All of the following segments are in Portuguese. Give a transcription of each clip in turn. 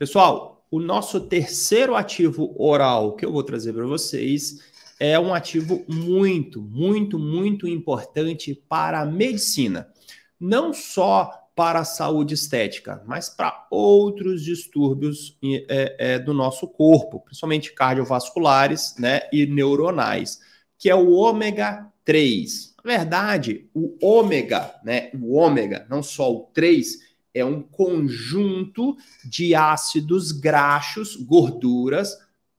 Pessoal, o nosso terceiro ativo oral que eu vou trazer para vocês é um ativo muito, muito, muito importante para a medicina. Não só para a saúde estética, mas para outros distúrbios é, é, do nosso corpo, principalmente cardiovasculares né, e neuronais, que é o ômega 3. Na verdade, o ômega, né, o ômega, não só o 3, é um conjunto de ácidos graxos, gorduras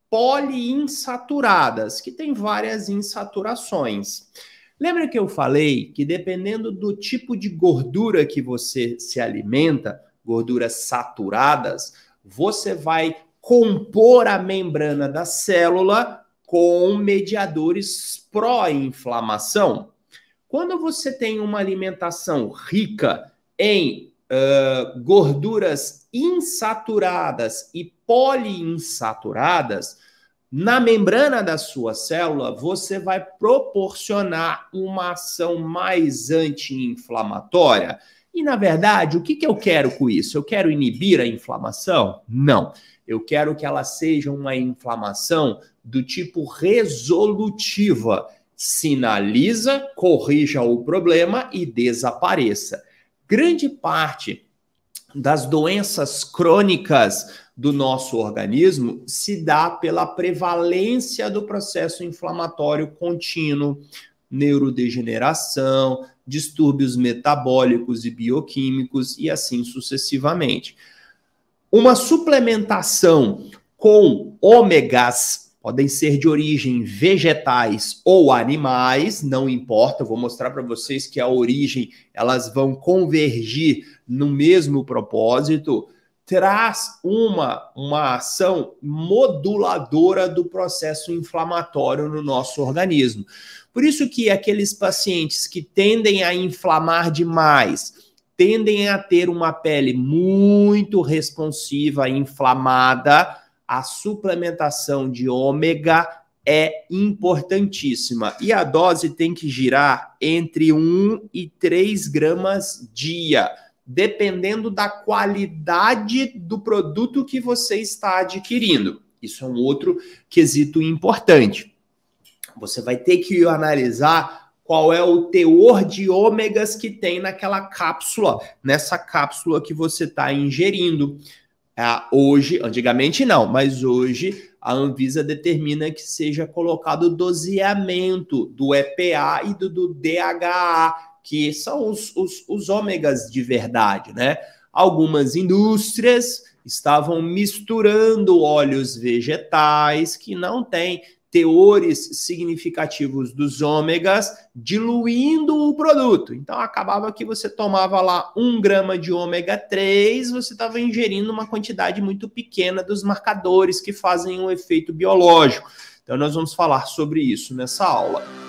poliinsaturadas, que tem várias insaturações. Lembra que eu falei que dependendo do tipo de gordura que você se alimenta, gorduras saturadas, você vai compor a membrana da célula com mediadores pró-inflamação. Quando você tem uma alimentação rica em gorduras insaturadas e poliinsaturadas, na membrana da sua célula, você vai proporcionar uma ação mais anti-inflamatória. E, na verdade, o que, que eu quero com isso? Eu quero inibir a inflamação? Não. Eu quero que ela seja uma inflamação do tipo resolutiva. Sinaliza, corrija o problema e desapareça grande parte das doenças crônicas do nosso organismo se dá pela prevalência do processo inflamatório contínuo, neurodegeneração, distúrbios metabólicos e bioquímicos e assim sucessivamente. Uma suplementação com ômegas podem ser de origem vegetais ou animais, não importa, eu vou mostrar para vocês que a origem elas vão convergir no mesmo propósito, traz uma, uma ação moduladora do processo inflamatório no nosso organismo. Por isso que aqueles pacientes que tendem a inflamar demais, tendem a ter uma pele muito responsiva, inflamada, a suplementação de ômega é importantíssima. E a dose tem que girar entre 1 e 3 gramas dia, dependendo da qualidade do produto que você está adquirindo. Isso é um outro quesito importante. Você vai ter que analisar qual é o teor de ômegas que tem naquela cápsula, nessa cápsula que você está ingerindo. É, hoje, antigamente não, mas hoje a Anvisa determina que seja colocado o doseamento do EPA e do, do DHA, que são os, os, os ômegas de verdade, né? Algumas indústrias estavam misturando óleos vegetais que não têm teores significativos dos ômegas, diluindo o produto. Então, acabava que você tomava lá um grama de ômega 3, você estava ingerindo uma quantidade muito pequena dos marcadores que fazem um efeito biológico. Então, nós vamos falar sobre isso nessa aula.